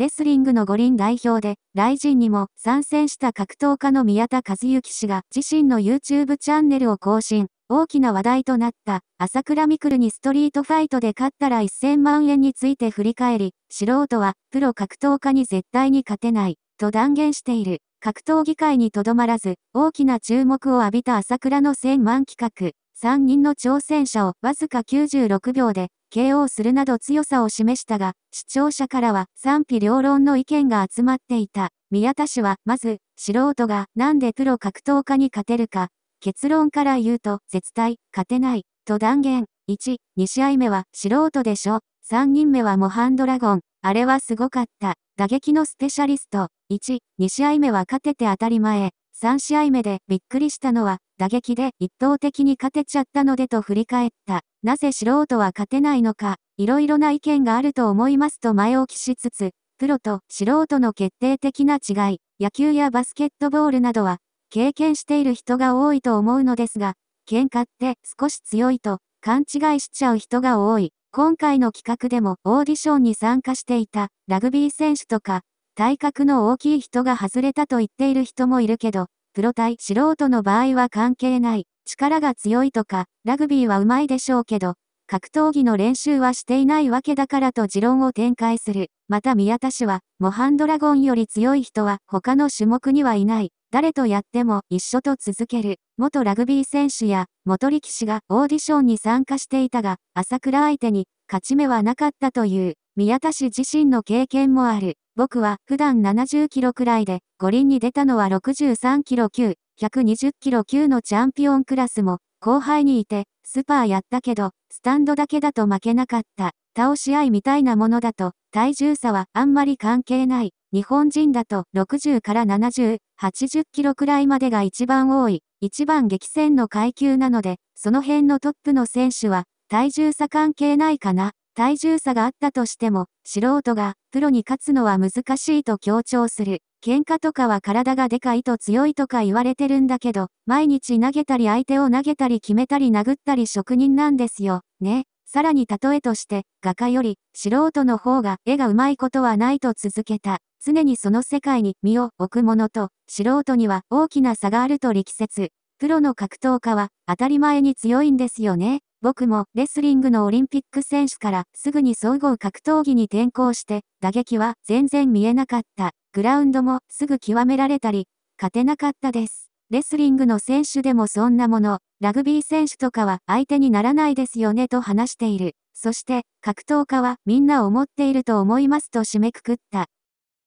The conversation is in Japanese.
レスリングの五輪代表で、来イにも参戦した格闘家の宮田和幸氏が自身の YouTube チャンネルを更新。大きな話題となった、朝倉未来にストリートファイトで勝ったら1000万円について振り返り、素人はプロ格闘家に絶対に勝てない、と断言している。格闘技界にとどまらず、大きな注目を浴びた朝倉の1000万企画。3人の挑戦者をわずか96秒で KO するなど強さを示したが、視聴者からは賛否両論の意見が集まっていた。宮田氏は、まず、素人がなんでプロ格闘家に勝てるか、結論から言うと、絶対、勝てない、と断言。1、2試合目は素人でしょ。3人目はモハンドラゴン。あれはすごかった。打撃のスペシャリスト。1、2試合目は勝てて当たり前。3試合目でびっくりしたのは、打撃で一投的に勝てちゃったのでと振り返った。なぜ素人は勝てないのか、いろいろな意見があると思いますと前置きしつつ、プロと素人の決定的な違い、野球やバスケットボールなどは、経験している人が多いと思うのですが、喧嘩って少し強いと勘違いしちゃう人が多い。今回の企画でもオーディションに参加していたラグビー選手とか体格の大きい人が外れたと言っている人もいるけど、プロ対素人の場合は関係ない。力が強いとか、ラグビーはうまいでしょうけど、格闘技の練習はしていないわけだからと持論を展開する。また宮田氏は、モハンドラゴンより強い人は他の種目にはいない。誰とやっても一緒と続ける。元ラグビー選手や元力士がオーディションに参加していたが、朝倉相手に勝ち目はなかったという。宮田氏自身の経験もある。僕は普段70キロくらいで、五輪に出たのは63キロ級、120キロ級のチャンピオンクラスも、後輩にいて、スーパーやったけど、スタンドだけだと負けなかった。倒し合いみたいなものだと、体重差はあんまり関係ない。日本人だと60から70、80キロくらいまでが一番多い、一番激戦の階級なので、その辺のトップの選手は、体重差関係ないかな。体重差があったとしても、素人がプロに勝つのは難しいと強調する。喧嘩とかは体がでかいと強いとか言われてるんだけど、毎日投げたり相手を投げたり決めたり殴ったり職人なんですよ、ね。さらに例えとして、画家より素人の方が絵が上手いことはないと続けた。常にその世界に身を置くものと、素人には大きな差があると力説。プロの格闘家は当たり前に強いんですよね。僕もレスリングのオリンピック選手からすぐに総合格闘技に転向して打撃は全然見えなかった。グラウンドもすぐ極められたり、勝てなかったです。レスリングの選手でもそんなもの、ラグビー選手とかは相手にならないですよねと話している。そして、格闘家はみんな思っていると思いますと締めくくった。